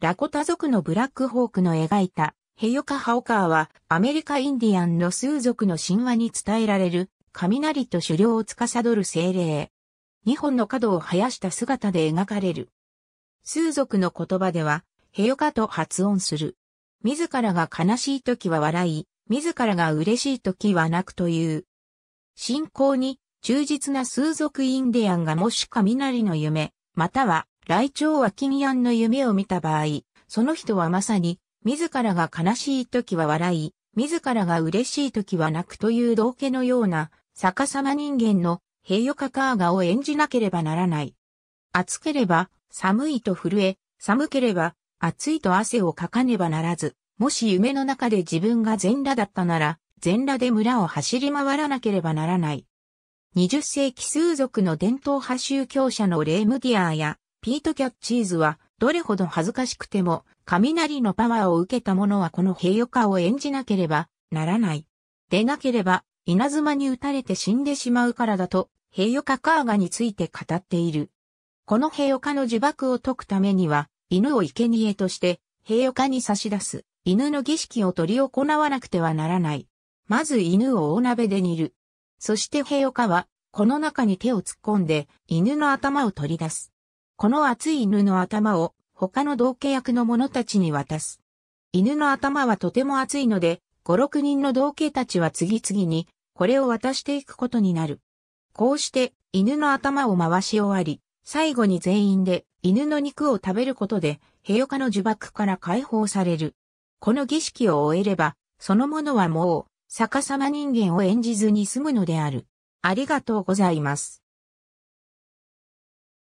ラコタ族のブラックホークの描いたヘヨカハオカーはアメリカインディアンの数族の神話に伝えられる雷と狩猟を司る精霊。二本の角を生やした姿で描かれる。数族の言葉ではヘヨカと発音する。自らが悲しい時は笑い、自らが嬉しい時は泣くという。信仰に忠実な数族インディアンがもし雷の夢、または雷鳥は金安の夢を見た場合、その人はまさに、自らが悲しい時は笑い、自らが嬉しい時は泣くという道家のような、逆さま人間の平与カカーガを演じなければならない。暑ければ寒いと震え、寒ければ暑いと汗をかかねばならず、もし夢の中で自分が全裸だったなら、全裸で村を走り回らなければならない。20世紀数族の伝統派宗教者のレームディアーやピート・キャッチーズは、どれほど恥ずかしくても、雷のパワーを受けた者はこの平与化を演じなければならない。でなければ、稲妻に撃たれて死んでしまうからだと、平イ化カーガについて語っている。この平与化の呪縛を解くためには、犬を生贄として、平与化に差し出す、犬の儀式を取り行わなくてはならない。まず犬を大鍋で煮る。そして平与化は、この中に手を突っ込んで、犬の頭を取り出す。この熱い犬の頭を他の同契役の者たちに渡す。犬の頭はとても熱いので、5、6人の同契たちは次々にこれを渡していくことになる。こうして犬の頭を回し終わり、最後に全員で犬の肉を食べることで、ヘヨカの呪縛から解放される。この儀式を終えれば、そのものはもう、逆さま人間を演じずに済むのである。ありがとうございます。